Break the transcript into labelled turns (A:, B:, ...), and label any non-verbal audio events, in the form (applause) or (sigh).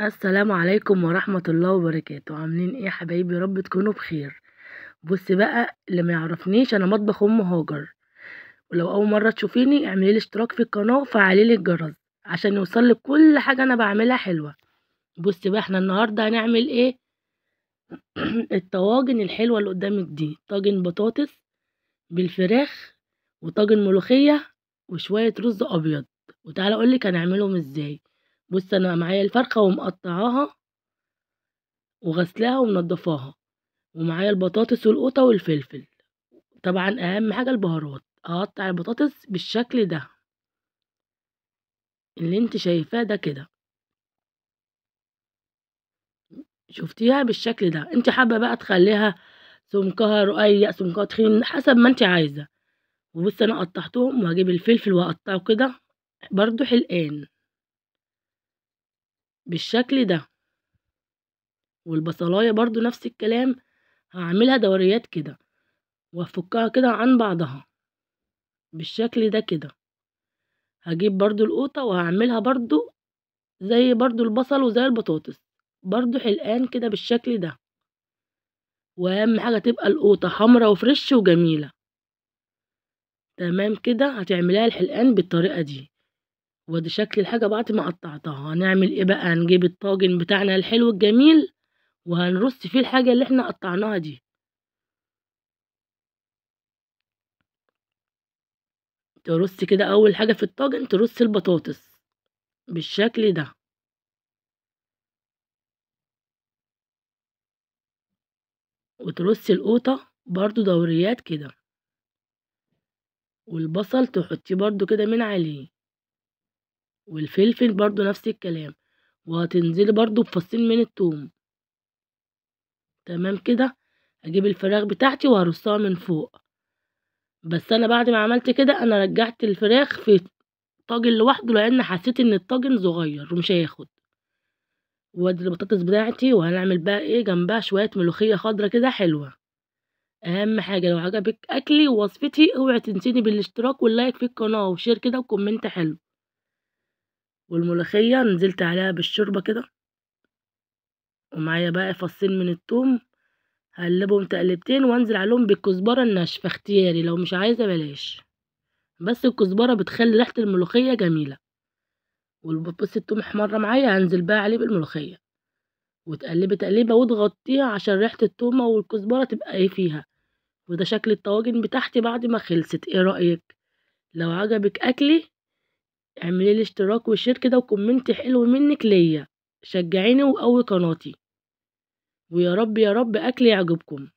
A: السلام عليكم ورحمة الله وبركاته عاملين ايه يا حبايبي رب تكونوا بخير بص بقى اللي ما يعرفنيش انا مطبخ ام هاجر ولو اول مرة تشوفيني اعملي لي اشتراك في القناة وفعلي لي الجرس عشان يوصل لك كل حاجة انا بعملها حلوة بص بقى احنا النهاردة هنعمل ايه (clears throat) الطواجن الحلوة اللي قدامك دي طاجن بطاطس بالفراخ وطاجن ملوخية وشوية رز ابيض وتعالى اقولك هنعملهم ازاي بص أنا معايا الفرخة ومقطعاها وغسلاها ومنضفاها ومعايا البطاطس والقوطة والفلفل طبعا أهم حاجة البهارات أقطع البطاطس بالشكل ده اللي انت شايفاه ده كده شفتيها بالشكل ده انت حابة بقى تخليها سمكها رقيق سمكها تخين حسب ما انت عايزة وبص انا قطعتهم وهجيب الفلفل واقطعه كده برضو حلقان بالشكل ده والبصلاية برضو نفس الكلام هعملها دوريات كده وافكها كده عن بعضها بالشكل ده كده هجيب برضو القوطة وهعملها برضو زي برضو البصل وزي البطاطس برضو حلقان كده بالشكل ده واهم حاجة تبقى القوطة حمرا وفريش وجميلة تمام كده هتعمليها الحلقان بالطريقة دي وده شكل الحاجة بعد ما قطعتها هنعمل ايه بقى هنجيب الطاجن بتاعنا الحلو الجميل وهنرص فيه الحاجة اللي احنا قطعناها دي ترص كده اول حاجة في الطاجن ترص البطاطس بالشكل ده وترص القوطة برضو دوريات كده والبصل تحطيه برضو كده من عليه والفلفل برضو نفس الكلام وهتنزلي برضو بفصين من التوم تمام كده هجيب الفراخ بتاعتي وهرصها من فوق بس انا بعد ما عملت كده انا رجعت الفراخ في طاجن لوحده لان حسيت ان الطاجن صغير ومش هياخد وادي البطاطس بتاعتي وهنعمل بقى ايه جنبها شويه ملوخيه خضره كده حلوه اهم حاجه لو عجبك اكلي ووصفتي اوعي تنسيني بالاشتراك واللايك في القناه وشير كده وكومنت حلو والملوخية نزلت عليها بالشوربة كده ومعايا بقى فصين من التوم هقلبهم تقلبتين وانزل عليهم بالكزبرة الناشفة اختياري لو مش عايزة بلاش بس الكزبرة بتخلي ريحة الملوخية جميلة والبطبوس التوم حمرة معايا هنزل بقى عليه بالملوخية وتقلبي تقليبة وتغطيها عشان ريحة التومة والكزبرة تبقى ايه فيها وده شكل الطواجن بتاعتي بعد ما خلصت ايه رأيك؟ لو عجبك أكلي اعملي لي اشتراك وشير كده وكومنت حلو منك ليا شجعيني وقوي قناتي ويا رب يا رب اكلي يعجبكم